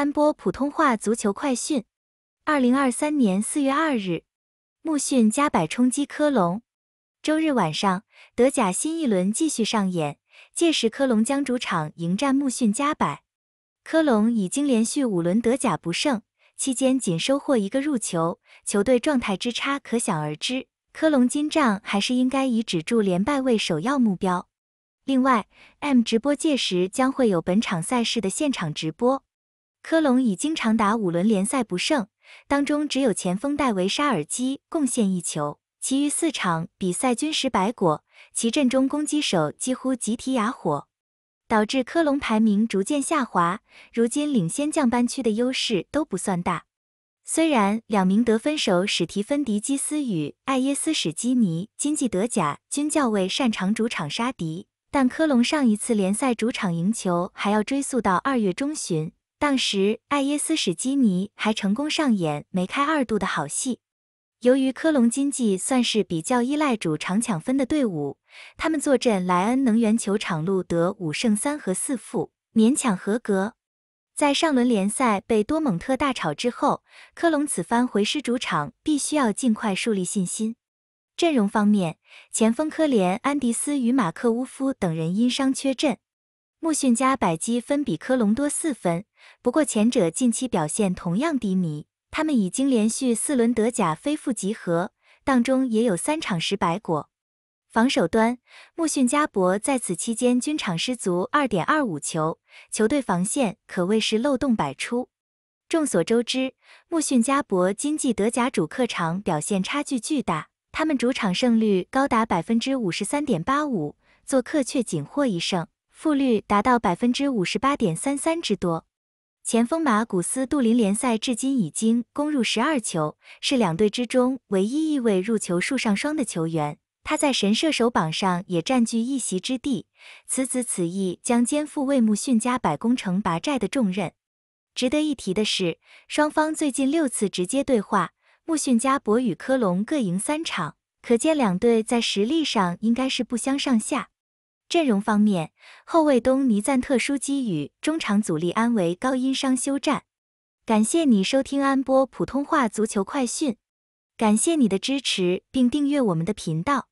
三播普通话足球快讯：二零二三年四月二日，慕逊加百冲击科隆。周日晚上，德甲新一轮继续上演，届时科隆将主场迎战慕逊加百。科隆已经连续五轮德甲不胜，期间仅收获一个入球，球队状态之差可想而知。科隆今仗还是应该以止住连败为首要目标。另外，M 直播届时将会有本场赛事的现场直播。科隆已经长达五轮联赛不胜，当中只有前锋戴维沙尔基贡献一球，其余四场比赛均食白果，其阵中攻击手几乎集体哑火，导致科隆排名逐渐下滑。如今领先降班区的优势都不算大。虽然两名得分手史蒂芬迪基斯与艾耶斯史基尼今季德甲均较为擅长主场杀敌，但科隆上一次联赛主场赢球还要追溯到二月中旬。当时，艾耶斯史基尼还成功上演梅开二度的好戏。由于科隆经济算是比较依赖主场抢分的队伍，他们坐镇莱恩能源球场录得五胜三和四负，勉强合格。在上轮联赛被多蒙特大吵之后，科隆此番回师主场，必须要尽快树立信心。阵容方面，前锋科联安迪斯与马克乌夫等人因伤缺阵。穆逊加百积分比科隆多四分，不过前者近期表现同样低迷，他们已经连续四轮德甲非负集合，当中也有三场失白果。防守端，穆逊加伯在此期间均场失足二点二五球，球队防线可谓是漏洞百出。众所周知，穆逊加伯今季德甲主客场表现差距巨大，他们主场胜率高达百分之五十三点八五，做客却仅获一胜。负率达到百分之五十八点三三之多。前锋马古斯杜林联赛至今已经攻入十二球，是两队之中唯一一位入球数上双的球员。他在神射手榜上也占据一席之地。此子此役将肩负为穆逊加百攻城拔寨的重任。值得一提的是，双方最近六次直接对话，穆逊加博与科隆各赢三场，可见两队在实力上应该是不相上下。阵容方面，后卫东尼赞特殊机与中场阻力安维高因伤休战。感谢你收听安波普通话足球快讯，感谢你的支持并订阅我们的频道。